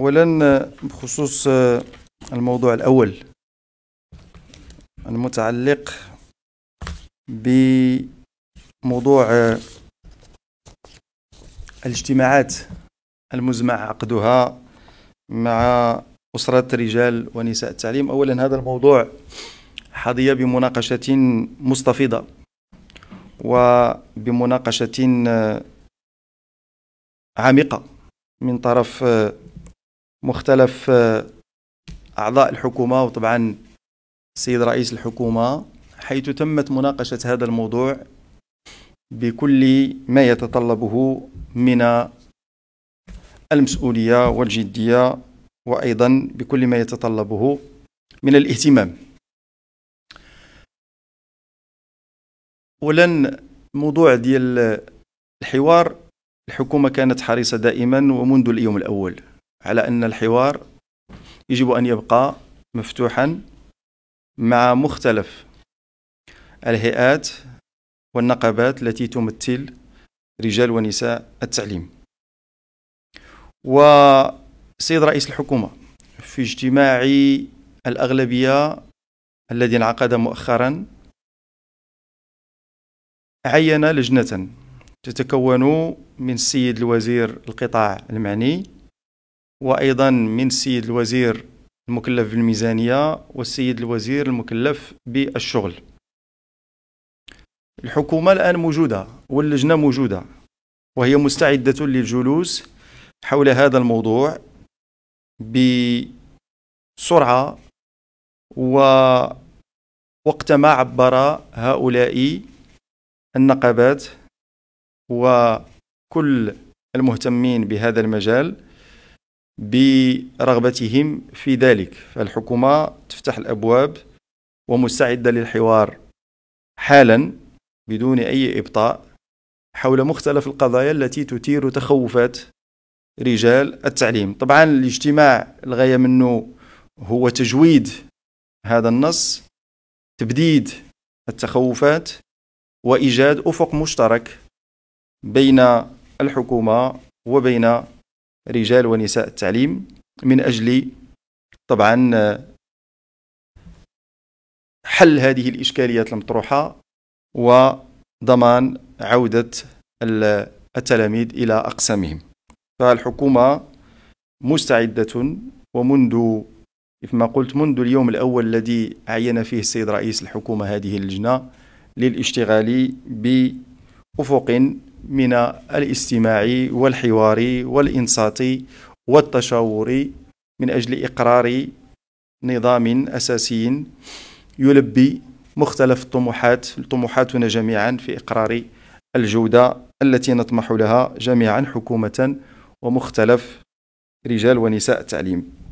اولا بخصوص آه، الموضوع الاول المتعلق بموضوع آه، الاجتماعات المزمع عقدها مع أسرة رجال ونساء التعليم أولا هذا الموضوع حظي بمناقشة مستفيضة وبمناقشة آه، عميقة من طرف مختلف آه، أعضاء الحكومة وطبعا السيد رئيس الحكومة حيث تمت مناقشة هذا الموضوع بكل ما يتطلبه من المسؤولية والجدية وأيضا بكل ما يتطلبه من الاهتمام أولا موضوع ديال الحوار الحكومة كانت حريصة دائما ومنذ اليوم الأول على أن الحوار يجب أن يبقى مفتوحا مع مختلف الهيئات والنقابات التي تمثل رجال ونساء التعليم وسيد رئيس الحكومة في اجتماع الأغلبية الذي انعقد مؤخرا عين لجنة تتكون من السيد الوزير القطاع المعني وأيضا من السيد الوزير المكلف بالميزانية والسيد الوزير المكلف بالشغل الحكومة الآن موجودة واللجنة موجودة وهي مستعدة للجلوس حول هذا الموضوع بسرعة ووقت ما عبر هؤلاء النقابات وكل المهتمين بهذا المجال برغبتهم في ذلك فالحكومة تفتح الأبواب ومستعدة للحوار حالا بدون أي إبطاء حول مختلف القضايا التي تثير تخوفات رجال التعليم طبعا الاجتماع الغاية منه هو تجويد هذا النص تبديد التخوفات وإيجاد أفق مشترك بين الحكومة وبين رجال ونساء التعليم من أجل طبعا حل هذه الإشكاليات المطروحة وضمان عودة التلاميذ إلى أقسامهم فالحكومة مستعدة ومنذ كما قلت منذ اليوم الأول الذي عين فيه السيد رئيس الحكومة هذه اللجنة للاشتغال بأفق من الاستماع والحوار والإنصات والتشاور من أجل إقرار نظام أساسي يلبي مختلف الطموحات طموحاتنا جميعا في إقرار الجودة التي نطمح لها جميعا حكومة ومختلف رجال ونساء التعليم